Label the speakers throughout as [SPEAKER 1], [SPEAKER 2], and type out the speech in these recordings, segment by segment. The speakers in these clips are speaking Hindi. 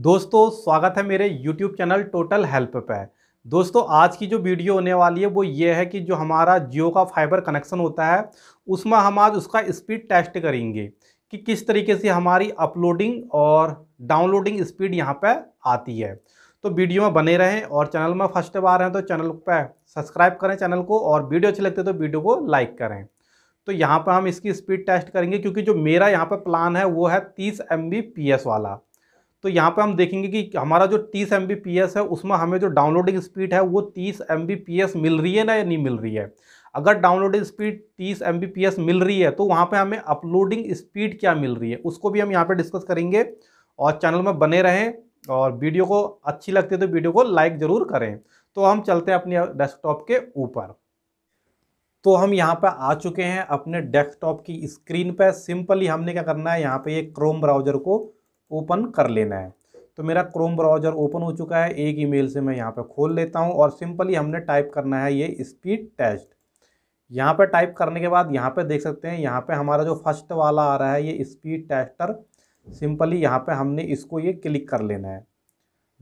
[SPEAKER 1] दोस्तों स्वागत है मेरे YouTube चैनल टोटल हेल्प पे दोस्तों आज की जो वीडियो होने वाली है वो ये है कि जो हमारा जियो का फाइबर कनेक्शन होता है उसमें हम आज उसका स्पीड टेस्ट करेंगे कि किस तरीके से हमारी अपलोडिंग और डाउनलोडिंग स्पीड यहाँ पे आती है तो वीडियो में बने रहें और चैनल में फर्स्ट बार हैं तो चैनल पर सब्सक्राइब करें चैनल को और वीडियो अच्छी लगती है तो वीडियो को लाइक करें तो यहाँ पर हम इसकी स्पीड टेस्ट करेंगे क्योंकि जो मेरा यहाँ पर प्लान है वो है तीस एम वाला तो यहाँ पे हम देखेंगे कि हमारा जो 30 एम है उसमें हमें जो डाउनलोडिंग स्पीड है वो 30 एम मिल रही है ना या नहीं मिल रही है अगर डाउनलोडिंग स्पीड 30 एम मिल रही है तो वहाँ पे हमें अपलोडिंग स्पीड क्या मिल रही है उसको भी हम यहाँ पे डिस्कस करेंगे और चैनल में बने रहें और वीडियो को अच्छी लगती है तो वीडियो को लाइक ज़रूर करें तो हम चलते हैं अपने डेस्कटॉप के ऊपर तो हम यहाँ पर आ चुके हैं अपने डेस्कटॉप की स्क्रीन पर सिंपली हमने क्या करना है यहाँ पर एक क्रोम ब्राउज़र को ओपन कर लेना है तो मेरा क्रोम ब्राउज़र ओपन हो चुका है एक ईमेल से मैं यहाँ पर खोल लेता हूँ और सिंपली हमने टाइप करना है ये स्पीड टेस्ट यहाँ पर टाइप करने के बाद यहाँ पर देख सकते हैं यहाँ पर हमारा जो फर्स्ट वाला आ रहा है ये स्पीड टेस्टर सिंपली यहाँ पर हमने इसको ये क्लिक कर लेना है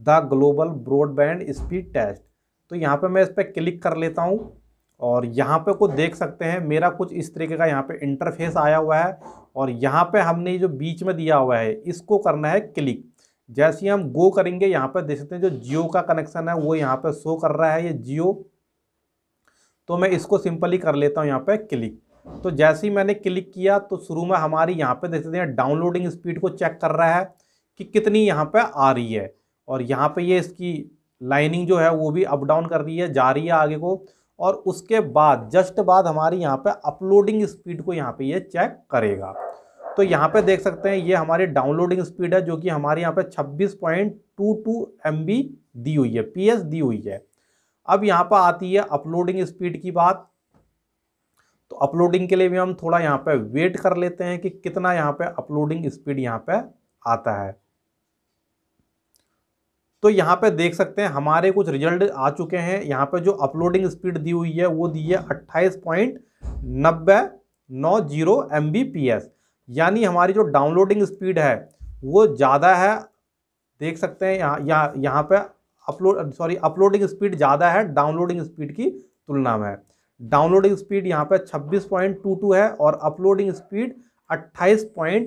[SPEAKER 1] the global broadband speed test तो यहाँ पर मैं इस पर क्लिक कर लेता हूँ और यहाँ पे कुछ देख सकते हैं मेरा कुछ इस तरीके का यहाँ पे इंटरफेस आया हुआ है और यहाँ पे हमने जो बीच में दिया हुआ है इसको करना है क्लिक जैसे ही हम गो करेंगे यहाँ पर देख सकते हैं जो जियो का कनेक्शन है वो यहाँ पर शो कर रहा है ये जियो तो मैं इसको सिंपली कर लेता हूँ यहाँ पर क्लिक तो जैसे ही मैंने क्लिक किया तो शुरू में हमारी यहाँ पर देख सकते हैं डाउनलोडिंग स्पीड को चेक कर रहा है कि कितनी यहाँ पर आ रही है और यहाँ पर ये इसकी लाइनिंग जो है वो भी अप डाउन कर रही है जा रही है आगे को और उसके बाद जस्ट बाद हमारी यहाँ पे अपलोडिंग स्पीड को यहाँ पे ये यह चेक करेगा तो यहाँ पे देख सकते हैं ये हमारी डाउनलोडिंग स्पीड है जो कि हमारे यहाँ पे 26.22 पॉइंट दी हुई है पी दी हुई है अब यहाँ पर आती है अपलोडिंग स्पीड की बात तो अपलोडिंग के लिए भी हम थोड़ा यहाँ पे वेट कर लेते हैं कि कितना यहाँ पे अपलोडिंग स्पीड यहाँ पे आता है तो यहाँ पे देख सकते हैं हमारे कुछ रिजल्ट आ चुके हैं यहाँ पे जो अपलोडिंग स्पीड दी हुई है वो दी है अट्ठाईस पॉइंट नब्बे नौ जीरो एम यानी हमारी जो डाउनलोडिंग स्पीड है वो ज़्यादा है देख सकते हैं यहाँ यहाँ यहाँ पे अपलोड सॉरी अपलोडिंग स्पीड ज़्यादा है डाउनलोडिंग स्पीड की तुलना में डाउनलोडिंग स्पीड यहाँ पर छब्बीस है और अपलोडिंग स्पीड अट्ठाईस है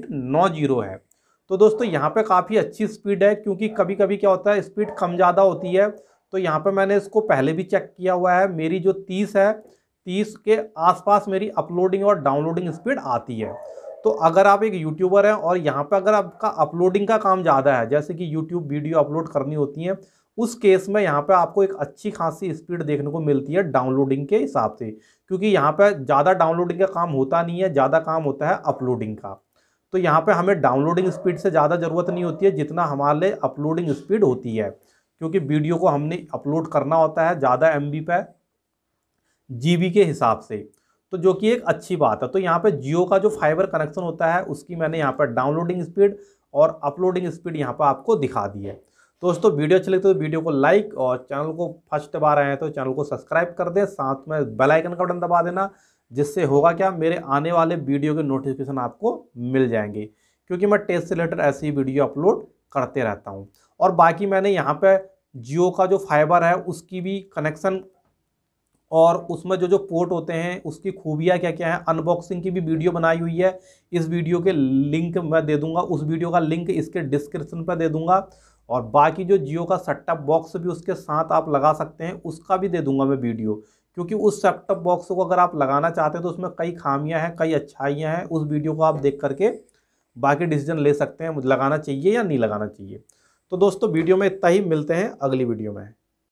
[SPEAKER 1] तो दोस्तों यहाँ पे काफ़ी अच्छी स्पीड है क्योंकि कभी कभी क्या होता है स्पीड कम ज़्यादा होती है तो यहाँ पे मैंने इसको पहले भी चेक किया हुआ है मेरी जो तीस है तीस के आसपास मेरी अपलोडिंग और डाउनलोडिंग स्पीड आती है तो अगर आप एक यूट्यूबर हैं और यहाँ पर अगर आपका अपलोडिंग का काम ज़्यादा है जैसे कि यूट्यूब वीडियो अपलोड करनी होती हैं उस केस में यहाँ पे आपको एक अच्छी खासी स्पीड देखने को मिलती है डाउनलोडिंग के हिसाब से क्योंकि यहाँ पे ज़्यादा डाउनलोडिंग का काम होता नहीं है ज़्यादा काम होता है अपलोडिंग का तो यहाँ पे हमें डाउनलोडिंग स्पीड से ज़्यादा ज़रूरत नहीं होती है जितना हमारे लिए अपलोडिंग स्पीड होती है क्योंकि वीडियो को हमने अपलोड करना होता है ज़्यादा एम बी पे जी के हिसाब से तो जो कि एक अच्छी बात है तो यहाँ पे जियो का जो फाइबर कनेक्शन होता है उसकी मैंने यहाँ पर डाउनलोडिंग स्पीड और अपलोडिंग स्पीड यहाँ पर आपको दिखा दी है दोस्तों वीडियो अच्छी है तो वीडियो को लाइक और चैनल को फर्स्ट बार आए हैं तो चैनल को सब्सक्राइब कर दें साथ में बेल आइकन का बटन दबा देना जिससे होगा क्या मेरे आने वाले वीडियो के नोटिफिकेशन आपको मिल जाएंगे क्योंकि मैं टेस्ट से रिलेटेड ऐसी वीडियो अपलोड करते रहता हूँ और बाकी मैंने यहाँ पर जियो का जो फाइबर है उसकी भी कनेक्शन और उसमें जो जो पोर्ट होते हैं उसकी खूबियाँ क्या क्या है अनबॉक्सिंग की भी वीडियो बनाई हुई है इस वीडियो के लिंक मैं दे दूंगा उस वीडियो का लिंक इसके डिस्क्रिप्शन पर दे दूंगा और बाकी जो जियो का सट्टा बॉक्स भी उसके साथ आप लगा सकते हैं उसका भी दे दूंगा मैं वीडियो क्योंकि उस सेटअप बॉक्स को अगर आप लगाना चाहते हैं तो उसमें कई खामियां हैं कई अच्छाइयां हैं उस वीडियो को आप देख करके बाकी डिसीजन ले सकते हैं लगाना चाहिए या नहीं लगाना चाहिए तो दोस्तों वीडियो में इतना ही मिलते हैं अगली वीडियो में